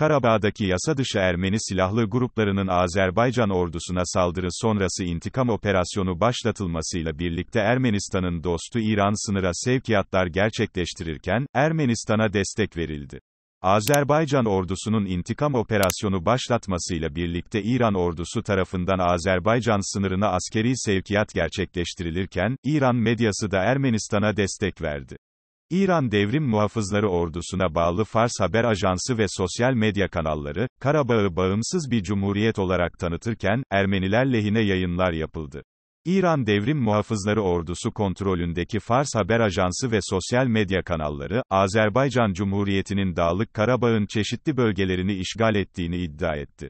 Karabağ'daki dışı Ermeni silahlı gruplarının Azerbaycan ordusuna saldırı sonrası intikam operasyonu başlatılmasıyla birlikte Ermenistan'ın dostu İran sınıra sevkiyatlar gerçekleştirirken, Ermenistan'a destek verildi. Azerbaycan ordusunun intikam operasyonu başlatmasıyla birlikte İran ordusu tarafından Azerbaycan sınırına askeri sevkiyat gerçekleştirilirken, İran medyası da Ermenistan'a destek verdi. İran Devrim Muhafızları Ordusuna bağlı Fars Haber Ajansı ve sosyal medya kanalları, Karabağ'ı bağımsız bir cumhuriyet olarak tanıtırken, Ermeniler lehine yayınlar yapıldı. İran Devrim Muhafızları Ordusu kontrolündeki Fars Haber Ajansı ve sosyal medya kanalları, Azerbaycan Cumhuriyeti'nin Dağlık Karabağ'ın çeşitli bölgelerini işgal ettiğini iddia etti.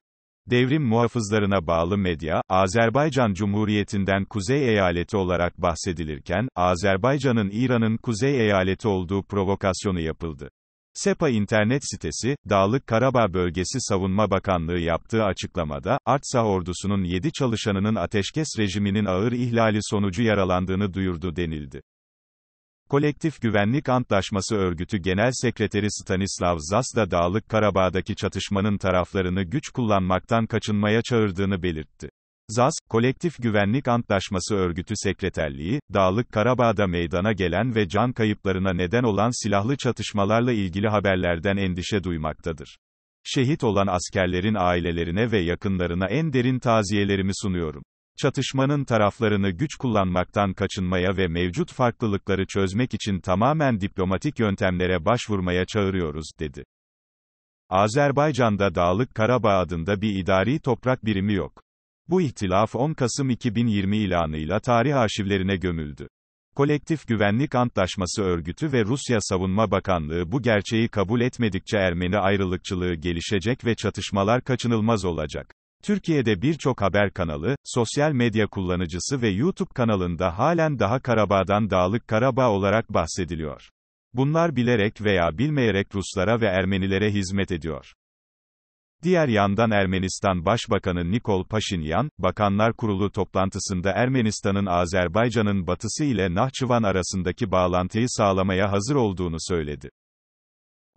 Devrim muhafızlarına bağlı medya, Azerbaycan Cumhuriyeti'nden kuzey eyaleti olarak bahsedilirken, Azerbaycan'ın İran'ın kuzey eyaleti olduğu provokasyonu yapıldı. SEPA internet sitesi, Dağlık Karabağ Bölgesi Savunma Bakanlığı yaptığı açıklamada, Artsa ordusunun 7 çalışanının ateşkes rejiminin ağır ihlali sonucu yaralandığını duyurdu denildi. Kolektif Güvenlik Antlaşması Örgütü Genel Sekreteri Stanislav Zas da Dağlık Karabağ'daki çatışmanın taraflarını güç kullanmaktan kaçınmaya çağırdığını belirtti. ZAS, Kolektif Güvenlik Antlaşması Örgütü Sekreterliği, Dağlık Karabağ'da meydana gelen ve can kayıplarına neden olan silahlı çatışmalarla ilgili haberlerden endişe duymaktadır. Şehit olan askerlerin ailelerine ve yakınlarına en derin taziyelerimi sunuyorum çatışmanın taraflarını güç kullanmaktan kaçınmaya ve mevcut farklılıkları çözmek için tamamen diplomatik yöntemlere başvurmaya çağırıyoruz, dedi. Azerbaycan'da Dağlık Karabağ adında bir idari toprak birimi yok. Bu ihtilaf 10 Kasım 2020 ilanıyla tarih arşivlerine gömüldü. Kolektif Güvenlik Antlaşması Örgütü ve Rusya Savunma Bakanlığı bu gerçeği kabul etmedikçe Ermeni ayrılıkçılığı gelişecek ve çatışmalar kaçınılmaz olacak. Türkiye'de birçok haber kanalı, sosyal medya kullanıcısı ve YouTube kanalında halen daha Karabağ'dan Dağlık Karabağ olarak bahsediliyor. Bunlar bilerek veya bilmeyerek Ruslara ve Ermenilere hizmet ediyor. Diğer yandan Ermenistan Başbakanı Nikol Paşinyan, Bakanlar Kurulu toplantısında Ermenistan'ın Azerbaycan'ın batısı ile Nahçıvan arasındaki bağlantıyı sağlamaya hazır olduğunu söyledi.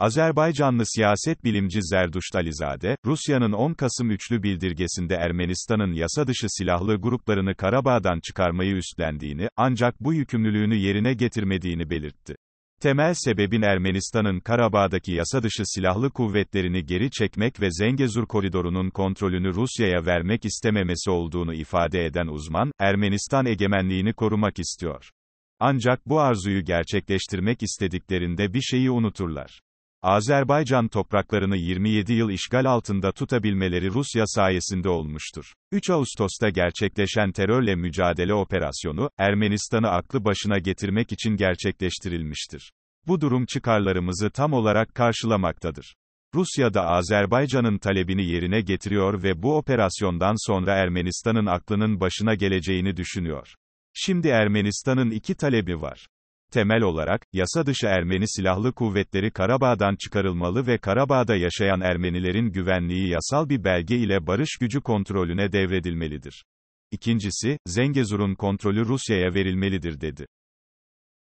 Azerbaycanlı siyaset bilimci Zerdüşt Alizade, Rusya'nın 10 Kasım üçlü bildirgesinde Ermenistan'ın yasa dışı silahlı gruplarını Karabağ'dan çıkarmayı üstlendiğini, ancak bu yükümlülüğünü yerine getirmediğini belirtti. Temel sebebin Ermenistan'ın Karabağ'daki yasa dışı silahlı kuvvetlerini geri çekmek ve Zengezur koridorunun kontrolünü Rusya'ya vermek istememesi olduğunu ifade eden uzman, Ermenistan egemenliğini korumak istiyor. Ancak bu arzuyu gerçekleştirmek istediklerinde bir şeyi unuturlar. Azerbaycan topraklarını 27 yıl işgal altında tutabilmeleri Rusya sayesinde olmuştur. 3 Ağustos'ta gerçekleşen terörle mücadele operasyonu, Ermenistan'ı aklı başına getirmek için gerçekleştirilmiştir. Bu durum çıkarlarımızı tam olarak karşılamaktadır. Rusya da Azerbaycan'ın talebini yerine getiriyor ve bu operasyondan sonra Ermenistan'ın aklının başına geleceğini düşünüyor. Şimdi Ermenistan'ın iki talebi var. Temel olarak, yasa dışı Ermeni silahlı kuvvetleri Karabağ'dan çıkarılmalı ve Karabağ'da yaşayan Ermenilerin güvenliği yasal bir belge ile barış gücü kontrolüne devredilmelidir. İkincisi, Zengezur'un kontrolü Rusya'ya verilmelidir dedi.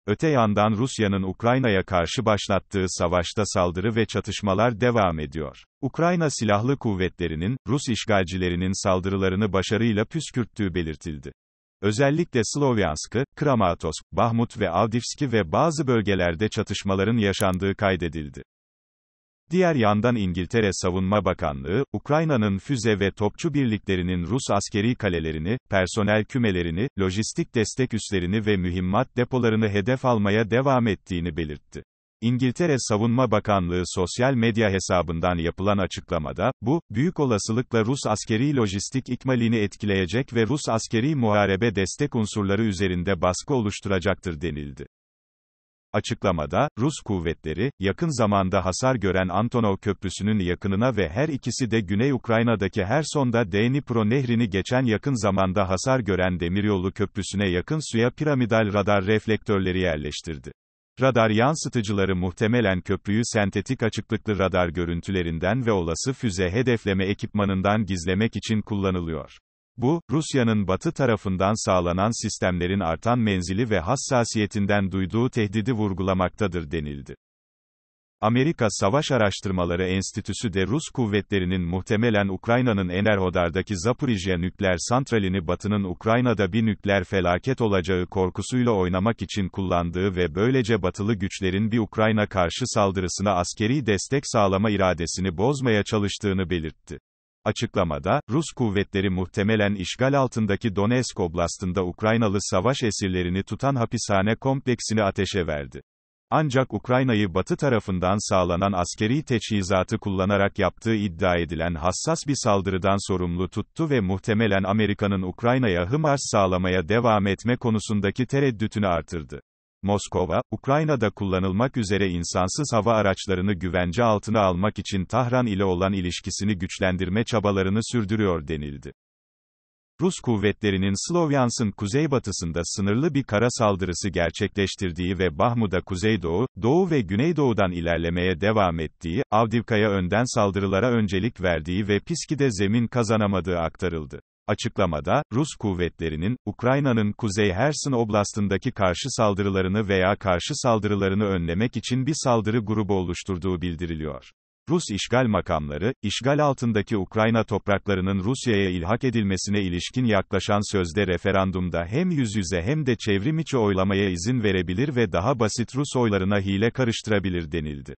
Öte yandan Rusya'nın Ukrayna'ya karşı başlattığı savaşta saldırı ve çatışmalar devam ediyor. Ukrayna Silahlı Kuvvetleri'nin, Rus işgalcilerinin saldırılarını başarıyla püskürttüğü belirtildi. Özellikle Slovyanskı, Kramatorsk, Bahmut ve Avdivski ve bazı bölgelerde çatışmaların yaşandığı kaydedildi. Diğer yandan İngiltere Savunma Bakanlığı, Ukrayna'nın füze ve topçu birliklerinin Rus askeri kalelerini, personel kümelerini, lojistik destek üslerini ve mühimmat depolarını hedef almaya devam ettiğini belirtti. İngiltere Savunma Bakanlığı sosyal medya hesabından yapılan açıklamada, bu, büyük olasılıkla Rus askeri lojistik ikmalini etkileyecek ve Rus askeri muharebe destek unsurları üzerinde baskı oluşturacaktır denildi. Açıklamada, Rus kuvvetleri, yakın zamanda hasar gören Antonov Köprüsü'nün yakınına ve her ikisi de Güney Ukrayna'daki Herson'da Dnipro nehrini geçen yakın zamanda hasar gören demiryolu köprüsüne yakın suya piramidal radar reflektörleri yerleştirdi. Radar yansıtıcıları muhtemelen köprüyü sentetik açıklıklı radar görüntülerinden ve olası füze hedefleme ekipmanından gizlemek için kullanılıyor. Bu, Rusya'nın batı tarafından sağlanan sistemlerin artan menzili ve hassasiyetinden duyduğu tehdidi vurgulamaktadır denildi. Amerika Savaş Araştırmaları Enstitüsü de Rus kuvvetlerinin muhtemelen Ukrayna'nın Enerhodar'daki Zaporijya nükleer santralini Batı'nın Ukrayna'da bir nükleer felaket olacağı korkusuyla oynamak için kullandığı ve böylece Batılı güçlerin bir Ukrayna karşı saldırısına askeri destek sağlama iradesini bozmaya çalıştığını belirtti. Açıklamada, Rus kuvvetleri muhtemelen işgal altındaki Donetsk oblastında Ukraynalı savaş esirlerini tutan hapishane kompleksini ateşe verdi. Ancak Ukrayna'yı Batı tarafından sağlanan askeri teçhizatı kullanarak yaptığı iddia edilen hassas bir saldırıdan sorumlu tuttu ve muhtemelen Amerika'nın Ukrayna'ya HIMARS sağlamaya devam etme konusundaki tereddütünü artırdı. Moskova, Ukrayna'da kullanılmak üzere insansız hava araçlarını güvence altına almak için Tahran ile olan ilişkisini güçlendirme çabalarını sürdürüyor denildi. Rus kuvvetlerinin Slovyans'ın kuzeybatısında sınırlı bir kara saldırısı gerçekleştirdiği ve Bahmut'a kuzeydoğu, doğu ve güneydoğudan ilerlemeye devam ettiği, Avdivka'ya önden saldırılara öncelik verdiği ve Piski'de zemin kazanamadığı aktarıldı. Açıklamada, Rus kuvvetlerinin, Ukrayna'nın Kuzey Hersin Oblastındaki karşı saldırılarını veya karşı saldırılarını önlemek için bir saldırı grubu oluşturduğu bildiriliyor. Rus işgal makamları, işgal altındaki Ukrayna topraklarının Rusya'ya ilhak edilmesine ilişkin yaklaşan sözde referandumda hem yüz yüze hem de çevrim içi oylamaya izin verebilir ve daha basit Rus oylarına hile karıştırabilir denildi.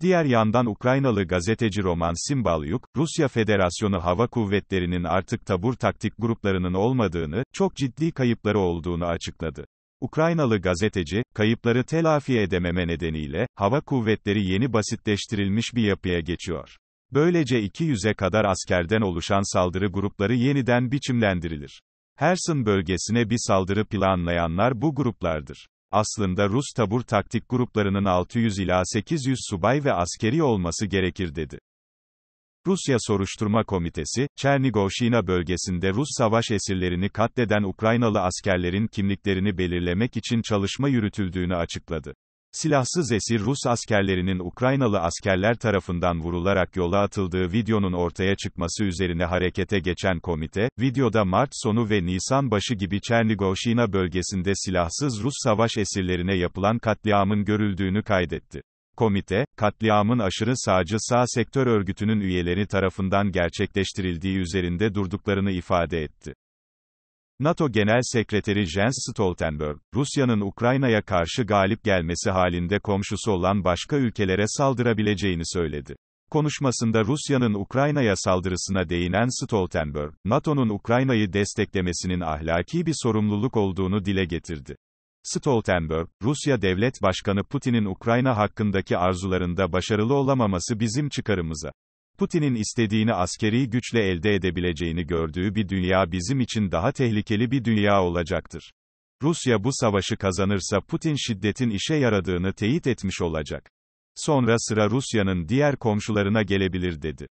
Diğer yandan Ukraynalı gazeteci Roman Simbalyuk, Rusya Federasyonu Hava Kuvvetleri'nin artık tabur taktik gruplarının olmadığını, çok ciddi kayıpları olduğunu açıkladı. Ukraynalı gazeteci, kayıpları telafi edememe nedeniyle, hava kuvvetleri yeni basitleştirilmiş bir yapıya geçiyor. Böylece 200'e kadar askerden oluşan saldırı grupları yeniden biçimlendirilir. Herson bölgesine bir saldırı planlayanlar bu gruplardır. Aslında Rus tabur taktik gruplarının 600 ila 800 subay ve askeri olması gerekir dedi. Rusya Soruşturma Komitesi, Çernigoşina bölgesinde Rus savaş esirlerini katleden Ukraynalı askerlerin kimliklerini belirlemek için çalışma yürütüldüğünü açıkladı. Silahsız esir Rus askerlerinin Ukraynalı askerler tarafından vurularak yola atıldığı videonun ortaya çıkması üzerine harekete geçen komite, videoda Mart sonu ve Nisan başı gibi Çernigoşina bölgesinde silahsız Rus savaş esirlerine yapılan katliamın görüldüğünü kaydetti. Komite, katliamın aşırı sağcı sağ sektör örgütünün üyeleri tarafından gerçekleştirildiği üzerinde durduklarını ifade etti. NATO Genel Sekreteri Jens Stoltenberg, Rusya'nın Ukrayna'ya karşı galip gelmesi halinde komşusu olan başka ülkelere saldırabileceğini söyledi. Konuşmasında Rusya'nın Ukrayna'ya saldırısına değinen Stoltenberg, NATO'nun Ukrayna'yı desteklemesinin ahlaki bir sorumluluk olduğunu dile getirdi. Stoltenberg, Rusya Devlet Başkanı Putin'in Ukrayna hakkındaki arzularında başarılı olamaması bizim çıkarımıza. Putin'in istediğini askeri güçle elde edebileceğini gördüğü bir dünya bizim için daha tehlikeli bir dünya olacaktır. Rusya bu savaşı kazanırsa Putin şiddetin işe yaradığını teyit etmiş olacak. Sonra sıra Rusya'nın diğer komşularına gelebilir dedi.